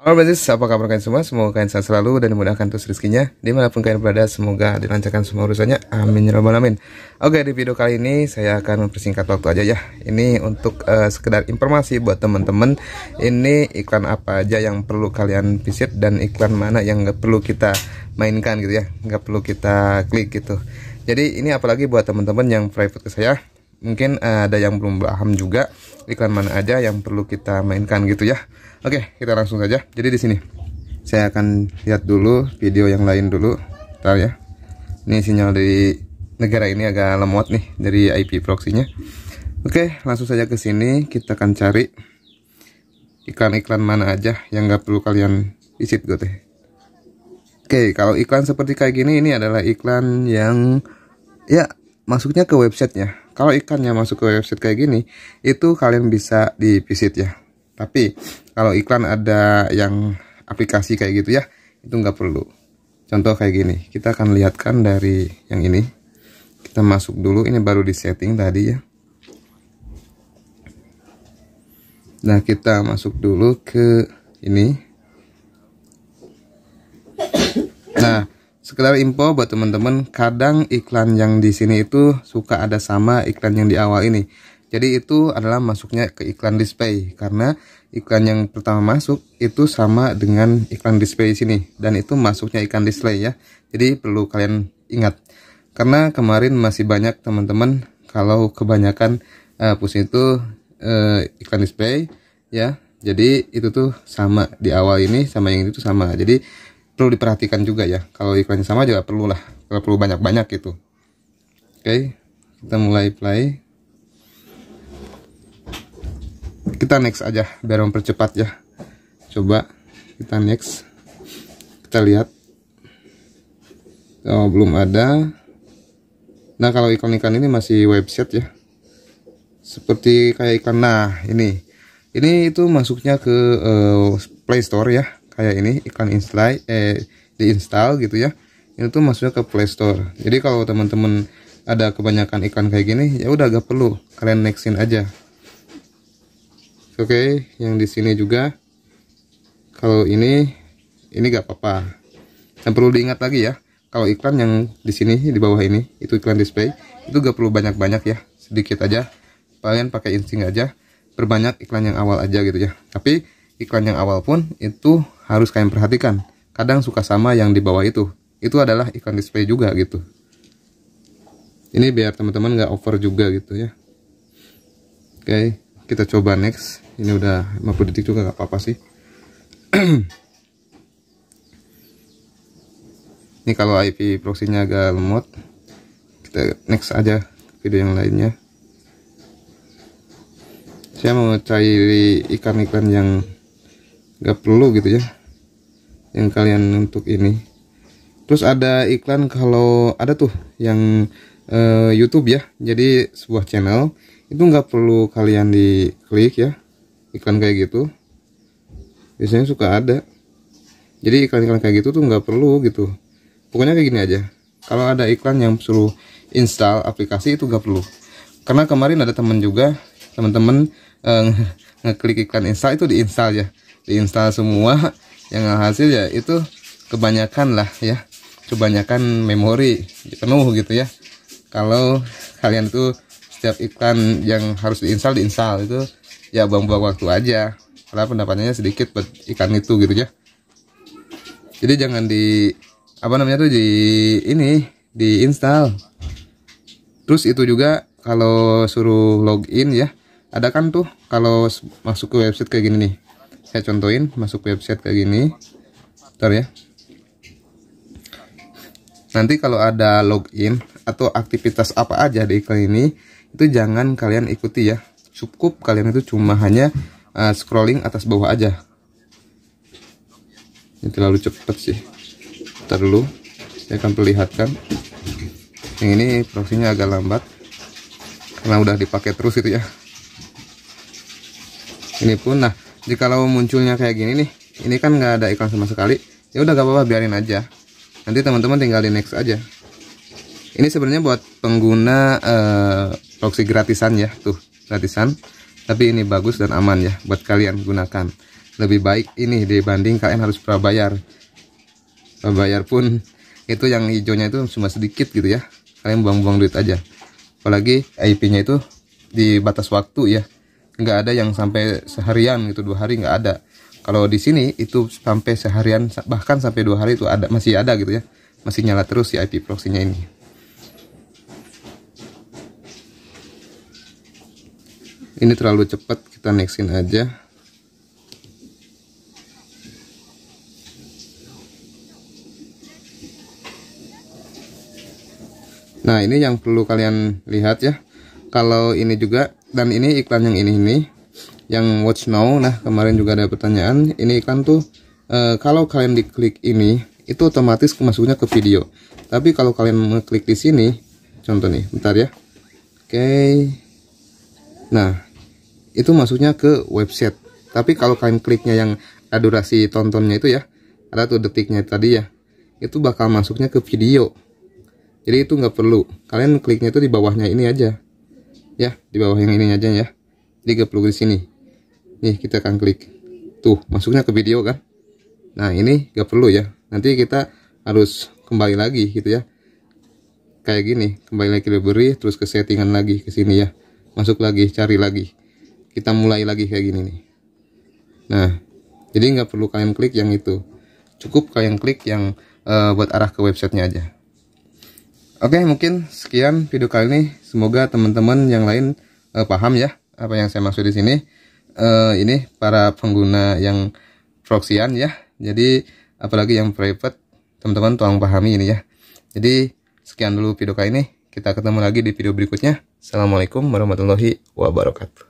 Halo Brazis, apa kabar kalian semua? Semoga kalian sehat selalu dan dimudahkan terus rezekinya Dimanapun kalian berada, semoga dilancarkan semua urusannya Amin ya robbal alamin Oke, di video kali ini saya akan mempersingkat waktu aja ya Ini untuk uh, sekedar informasi buat teman-teman Ini iklan apa aja yang perlu kalian visit Dan iklan mana yang nggak perlu kita mainkan gitu ya Nggak perlu kita klik gitu Jadi ini apalagi buat teman-teman yang private ke saya Mungkin uh, ada yang belum paham juga iklan mana aja yang perlu kita mainkan gitu ya. Oke, kita langsung saja. Jadi di sini saya akan lihat dulu video yang lain dulu. Tahu ya. Ini sinyal dari negara ini agak lemot nih dari IP proxy Oke, langsung saja ke sini kita akan cari iklan-iklan mana aja yang nggak perlu kalian visit gue gitu teh. Ya. Oke, kalau iklan seperti kayak gini ini adalah iklan yang ya masuknya ke websitenya kalau ikannya masuk ke website kayak gini itu kalian bisa di visit ya tapi kalau iklan ada yang aplikasi kayak gitu ya itu nggak perlu contoh kayak gini kita akan lihatkan dari yang ini kita masuk dulu ini baru di setting tadi ya nah kita masuk dulu ke ini nah sekedar info buat teman-teman, kadang iklan yang di sini itu suka ada sama iklan yang di awal ini. Jadi itu adalah masuknya ke iklan display karena iklan yang pertama masuk itu sama dengan iklan display sini dan itu masuknya iklan display ya. Jadi perlu kalian ingat. Karena kemarin masih banyak teman-teman kalau kebanyakan uh, push itu uh, iklan display ya. Jadi itu tuh sama di awal ini sama yang itu sama. Jadi perlu diperhatikan juga ya kalau iklannya sama juga perlu lah kalau perlu banyak-banyak gitu oke kita mulai play kita next aja biar mempercepat ya coba kita next kita lihat oh belum ada nah kalau iklan-iklan ini masih website ya seperti kayak iklan nah ini ini itu masuknya ke uh, Play Store ya kayak ini iklan install eh diinstal gitu ya itu tuh masuknya ke Play Store jadi kalau teman-teman ada kebanyakan iklan kayak gini ya udah agak perlu kalian nextin aja oke okay, yang di sini juga kalau ini ini gak apa-apa yang perlu diingat lagi ya kalau iklan yang di sini di bawah ini itu iklan display itu gak perlu banyak-banyak ya sedikit aja kalian pakai insting aja perbanyak iklan yang awal aja gitu ya tapi iklan yang awal pun itu harus kalian perhatikan. Kadang suka sama yang di bawah itu. Itu adalah ikan display juga gitu. Ini biar teman-teman nggak over juga gitu ya. Oke, okay, kita coba next. Ini udah 50 detik juga nggak apa-apa sih. Ini kalau IP proxy-nya agak lemot, kita next aja video yang lainnya. Saya mau cari ikan-ikan yang nggak perlu gitu ya yang kalian untuk ini terus ada iklan kalau ada tuh yang uh, YouTube ya jadi sebuah channel itu nggak perlu kalian diklik ya iklan kayak gitu biasanya suka ada jadi iklan-iklan kayak gitu tuh nggak perlu gitu pokoknya kayak gini aja kalau ada iklan yang suruh install aplikasi itu nggak perlu karena kemarin ada temen juga teman-teman eh, ngeklik iklan install itu diinstal ya diinstal semua yang hasil ya itu kebanyakan lah ya kebanyakan memori penuh gitu ya kalau kalian tuh setiap iklan yang harus diinstal diinstal itu ya buang-buang waktu aja karena pendapatannya sedikit buat ikan itu gitu ya jadi jangan di apa namanya tuh di ini diinstal terus itu juga kalau suruh login ya ada kan tuh kalau masuk ke website kayak gini nih saya contohin masuk website kayak gini ntar ya nanti kalau ada login atau aktivitas apa aja di iklan ini itu jangan kalian ikuti ya cukup kalian itu cuma hanya uh, scrolling atas bawah aja ini terlalu cepet sih ntar dulu saya akan perlihatkan yang ini prosesnya agak lambat karena udah dipakai terus itu ya ini pun nah lo munculnya kayak gini nih ini kan nggak ada iklan sama sekali ya udah gak apa-apa biarin aja nanti teman-teman tinggal di next aja ini sebenarnya buat pengguna uh, proxy gratisan ya tuh gratisan tapi ini bagus dan aman ya buat kalian gunakan lebih baik ini dibanding kalian harus prabayar prabayar pun itu yang hijaunya itu cuma sedikit gitu ya kalian buang-buang duit aja apalagi IP nya itu di batas waktu ya nggak ada yang sampai seharian gitu dua hari nggak ada kalau di sini itu sampai seharian bahkan sampai dua hari itu ada masih ada gitu ya masih nyala terus si IP proxy-nya ini ini terlalu cepat kita nextin aja nah ini yang perlu kalian lihat ya kalau ini juga dan ini iklan yang ini ini yang watch now nah kemarin juga ada pertanyaan ini iklan tuh e, kalau kalian diklik ini itu otomatis masuknya ke video tapi kalau kalian mengklik di sini contoh nih bentar ya oke okay. nah itu masuknya ke website tapi kalau kalian kliknya yang ada durasi tontonnya itu ya ada tuh detiknya tadi ya itu bakal masuknya ke video jadi itu nggak perlu kalian kliknya itu di bawahnya ini aja ya di bawah yang ini aja ya 30 keplug di sini nih kita akan klik tuh masuknya ke video kan nah ini gak perlu ya nanti kita harus kembali lagi gitu ya kayak gini kembali lagi ke library terus ke settingan lagi ke sini ya masuk lagi cari lagi kita mulai lagi kayak gini nih nah jadi nggak perlu kalian klik yang itu cukup kalian klik yang uh, buat arah ke websitenya aja Oke, okay, mungkin sekian video kali ini. Semoga teman-teman yang lain uh, paham ya apa yang saya maksud di sini. Uh, ini para pengguna yang proxyan ya. Jadi apalagi yang private, teman-teman tolong pahami ini ya. Jadi sekian dulu video kali ini. Kita ketemu lagi di video berikutnya. Assalamualaikum warahmatullahi wabarakatuh.